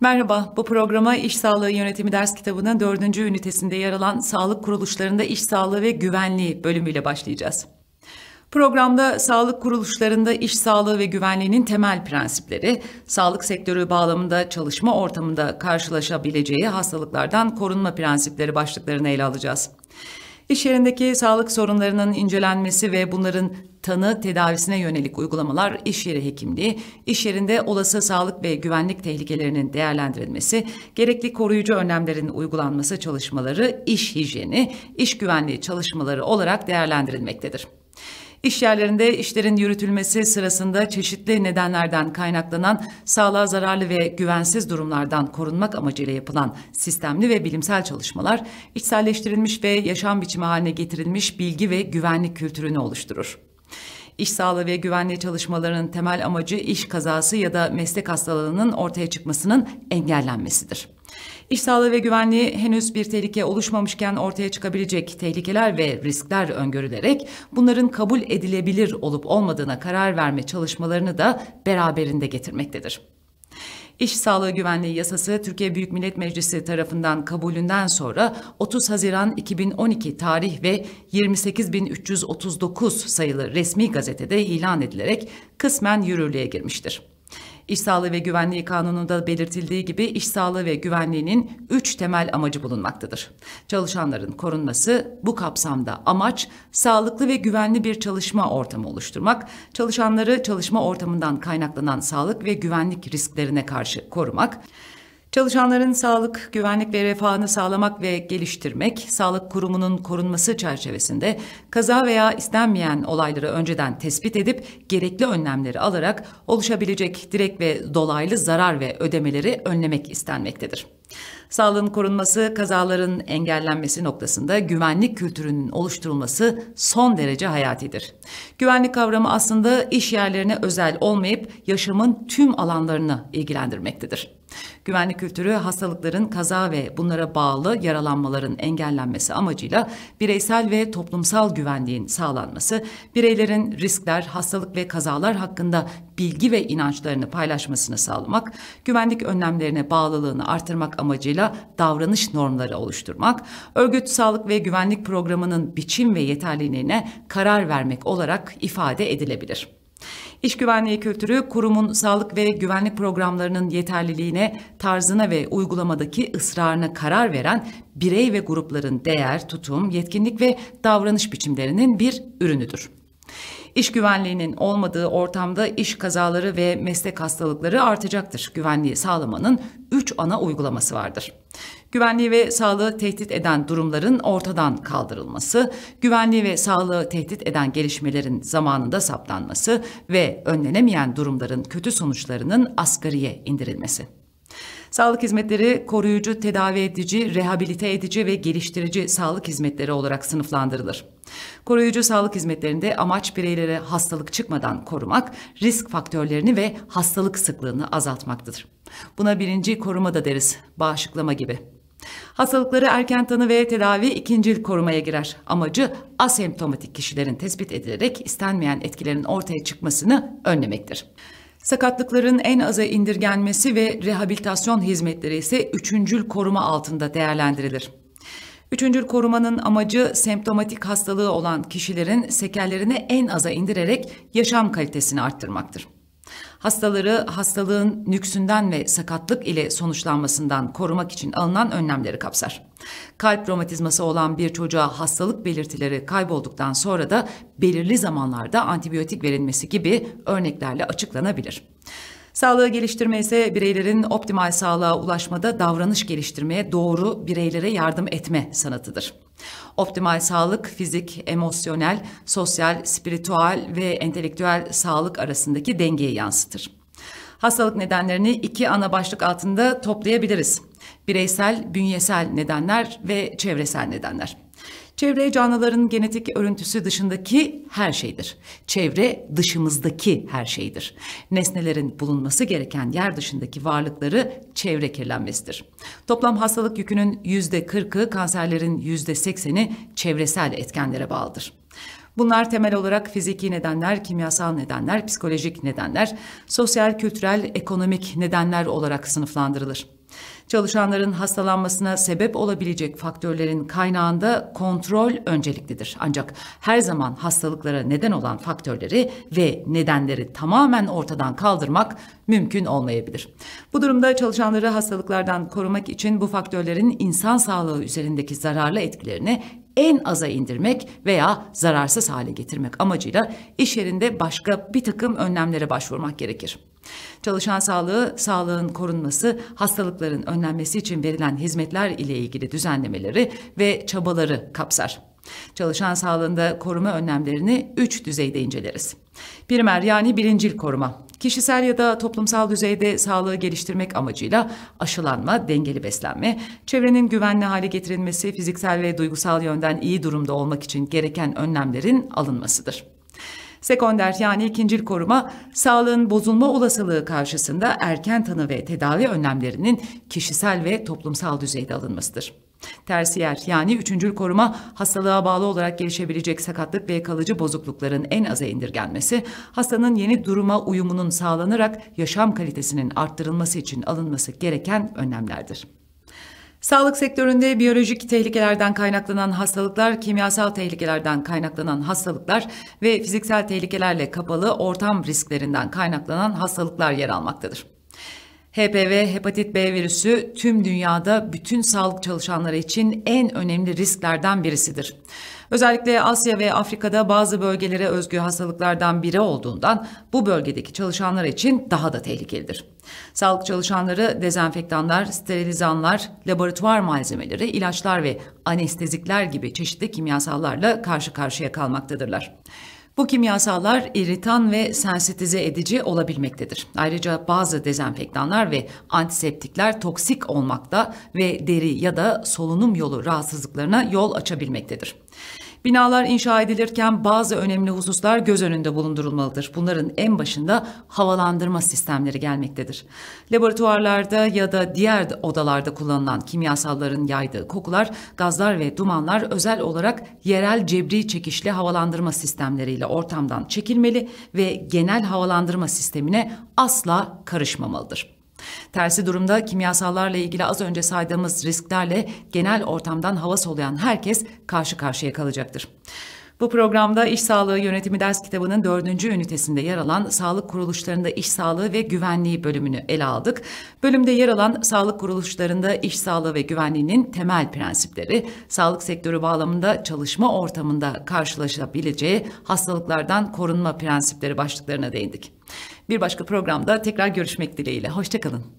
Merhaba, bu programa İş Sağlığı Yönetimi Ders Kitabı'nın dördüncü ünitesinde yer alan Sağlık Kuruluşlarında İş Sağlığı ve Güvenliği bölümüyle başlayacağız. Programda sağlık kuruluşlarında iş sağlığı ve güvenliğinin temel prensipleri, sağlık sektörü bağlamında çalışma ortamında karşılaşabileceği hastalıklardan korunma prensipleri başlıklarını ele alacağız. İş yerindeki sağlık sorunlarının incelenmesi ve bunların tanı tedavisine yönelik uygulamalar, iş yeri hekimliği, iş yerinde olası sağlık ve güvenlik tehlikelerinin değerlendirilmesi, gerekli koruyucu önlemlerin uygulanması çalışmaları, iş hijyeni, iş güvenliği çalışmaları olarak değerlendirilmektedir. İş yerlerinde işlerin yürütülmesi sırasında çeşitli nedenlerden kaynaklanan sağlığa zararlı ve güvensiz durumlardan korunmak amacıyla yapılan sistemli ve bilimsel çalışmalar içselleştirilmiş ve yaşam biçimi haline getirilmiş bilgi ve güvenlik kültürünü oluşturur. İş sağlığı ve güvenliği çalışmalarının temel amacı iş kazası ya da meslek hastalığının ortaya çıkmasının engellenmesidir. İş sağlığı ve güvenliği henüz bir tehlike oluşmamışken ortaya çıkabilecek tehlikeler ve riskler öngörülerek bunların kabul edilebilir olup olmadığına karar verme çalışmalarını da beraberinde getirmektedir. İş Sağlığı Güvenliği Yasası Türkiye Büyük Millet Meclisi tarafından kabulünden sonra 30 Haziran 2012 tarih ve 28.339 sayılı resmi gazetede ilan edilerek kısmen yürürlüğe girmiştir. İş Sağlığı ve Güvenliği Kanunu'nda belirtildiği gibi iş sağlığı ve güvenliğinin üç temel amacı bulunmaktadır. Çalışanların korunması bu kapsamda amaç sağlıklı ve güvenli bir çalışma ortamı oluşturmak, çalışanları çalışma ortamından kaynaklanan sağlık ve güvenlik risklerine karşı korumak, Çalışanların sağlık, güvenlik ve refahını sağlamak ve geliştirmek, sağlık kurumunun korunması çerçevesinde kaza veya istenmeyen olayları önceden tespit edip gerekli önlemleri alarak oluşabilecek direkt ve dolaylı zarar ve ödemeleri önlemek istenmektedir. Sağlığın korunması, kazaların engellenmesi noktasında güvenlik kültürünün oluşturulması son derece hayatidir. Güvenlik kavramı aslında iş yerlerine özel olmayıp yaşamın tüm alanlarını ilgilendirmektedir. Güvenlik kültürü hastalıkların kaza ve bunlara bağlı yaralanmaların engellenmesi amacıyla bireysel ve toplumsal güvenliğin sağlanması, bireylerin riskler, hastalık ve kazalar hakkında bilgi ve inançlarını paylaşmasını sağlamak, güvenlik önlemlerine bağlılığını artırmak amacıyla davranış normları oluşturmak, örgüt sağlık ve güvenlik programının biçim ve yeterliliğine karar vermek olarak ifade edilebilir. İş güvenliği kültürü kurumun sağlık ve güvenlik programlarının yeterliliğine, tarzına ve uygulamadaki ısrarına karar veren birey ve grupların değer, tutum, yetkinlik ve davranış biçimlerinin bir ürünüdür. İş güvenliğinin olmadığı ortamda iş kazaları ve meslek hastalıkları artacaktır. Güvenliği sağlamanın üç ana uygulaması vardır. Güvenliği ve sağlığı tehdit eden durumların ortadan kaldırılması, güvenliği ve sağlığı tehdit eden gelişmelerin zamanında saptanması ve önlenemeyen durumların kötü sonuçlarının asgariye indirilmesi. Sağlık hizmetleri koruyucu, tedavi edici, rehabilite edici ve geliştirici sağlık hizmetleri olarak sınıflandırılır. Koruyucu sağlık hizmetlerinde amaç bireylere hastalık çıkmadan korumak, risk faktörlerini ve hastalık sıklığını azaltmaktır. Buna birinci koruma da deriz, bağışıklama gibi. Hastalıkları erken tanı ve tedavi ikincil korumaya girer. Amacı asemptomatik kişilerin tespit edilerek istenmeyen etkilerin ortaya çıkmasını önlemektir. Sakatlıkların en aza indirgenmesi ve rehabilitasyon hizmetleri ise üçüncül koruma altında değerlendirilir. Üçüncül korumanın amacı semptomatik hastalığı olan kişilerin sekellerini en aza indirerek yaşam kalitesini arttırmaktır hastaları hastalığın nüksünden ve sakatlık ile sonuçlanmasından korumak için alınan önlemleri kapsar. Kalp romatizması olan bir çocuğa hastalık belirtileri kaybolduktan sonra da belirli zamanlarda antibiyotik verilmesi gibi örneklerle açıklanabilir. Sağlığı geliştirme ise bireylerin optimal sağlığa ulaşmada davranış geliştirmeye doğru bireylere yardım etme sanatıdır. Optimal sağlık fizik, emosyonel, sosyal, spiritüel ve entelektüel sağlık arasındaki dengeyi yansıtır. Hastalık nedenlerini iki ana başlık altında toplayabiliriz. Bireysel, bünyesel nedenler ve çevresel nedenler. Çevre canlıların genetik örüntüsü dışındaki her şeydir. Çevre dışımızdaki her şeydir. Nesnelerin bulunması gereken yer dışındaki varlıkları çevre kirlenmesidir. Toplam hastalık yükünün yüzde kırkı, kanserlerin yüzde sekseni çevresel etkenlere bağlıdır. Bunlar temel olarak fiziki nedenler, kimyasal nedenler, psikolojik nedenler, sosyal, kültürel, ekonomik nedenler olarak sınıflandırılır. Çalışanların hastalanmasına sebep olabilecek faktörlerin kaynağında kontrol önceliklidir. Ancak her zaman hastalıklara neden olan faktörleri ve nedenleri tamamen ortadan kaldırmak mümkün olmayabilir. Bu durumda çalışanları hastalıklardan korumak için bu faktörlerin insan sağlığı üzerindeki zararlı etkilerini en aza indirmek veya zararsız hale getirmek amacıyla iş yerinde başka bir takım önlemlere başvurmak gerekir. Çalışan sağlığı, sağlığın korunması, hastalıkların önlenmesi için verilen hizmetler ile ilgili düzenlemeleri ve çabaları kapsar. Çalışan sağlığında koruma önlemlerini üç düzeyde inceleriz. Primer yani birincil koruma, kişisel ya da toplumsal düzeyde sağlığı geliştirmek amacıyla aşılanma, dengeli beslenme, çevrenin güvenli hale getirilmesi, fiziksel ve duygusal yönden iyi durumda olmak için gereken önlemlerin alınmasıdır. Sekonder yani ikincil koruma sağlığın bozulma olasılığı karşısında erken tanı ve tedavi önlemlerinin kişisel ve toplumsal düzeyde alınmasıdır. Tersiyer yani üçüncül koruma hastalığa bağlı olarak gelişebilecek sakatlık ve kalıcı bozuklukların en aza indirgenmesi, hastanın yeni duruma uyumunun sağlanarak yaşam kalitesinin arttırılması için alınması gereken önlemlerdir. Sağlık sektöründe biyolojik tehlikelerden kaynaklanan hastalıklar, kimyasal tehlikelerden kaynaklanan hastalıklar ve fiziksel tehlikelerle kapalı ortam risklerinden kaynaklanan hastalıklar yer almaktadır. HPV hepatit B virüsü tüm dünyada bütün sağlık çalışanları için en önemli risklerden birisidir. Özellikle Asya ve Afrika'da bazı bölgelere özgü hastalıklardan biri olduğundan bu bölgedeki çalışanlar için daha da tehlikelidir. Sağlık çalışanları dezenfektanlar, sterilizanlar, laboratuvar malzemeleri, ilaçlar ve anestezikler gibi çeşitli kimyasallarla karşı karşıya kalmaktadırlar. Bu kimyasallar irritan ve sensitize edici olabilmektedir. Ayrıca bazı dezenfektanlar ve antiseptikler toksik olmakta ve deri ya da solunum yolu rahatsızlıklarına yol açabilmektedir. Binalar inşa edilirken bazı önemli hususlar göz önünde bulundurulmalıdır. Bunların en başında havalandırma sistemleri gelmektedir. Laboratuvarlarda ya da diğer odalarda kullanılan kimyasalların yaydığı kokular, gazlar ve dumanlar özel olarak yerel cebri çekişli havalandırma sistemleriyle ortamdan çekilmeli ve genel havalandırma sistemine asla karışmamalıdır. Tersi durumda kimyasallarla ilgili az önce saydığımız risklerle genel ortamdan hava soluyan herkes karşı karşıya kalacaktır. Bu programda İş Sağlığı Yönetimi Ders Kitabı'nın dördüncü ünitesinde yer alan Sağlık Kuruluşlarında İş Sağlığı ve Güvenliği bölümünü ele aldık. Bölümde yer alan sağlık kuruluşlarında İş sağlığı ve güvenliğinin temel prensipleri, sağlık sektörü bağlamında çalışma ortamında karşılaşabileceği hastalıklardan korunma prensipleri başlıklarına değindik. Bir başka programda tekrar görüşmek dileğiyle. Hoşçakalın.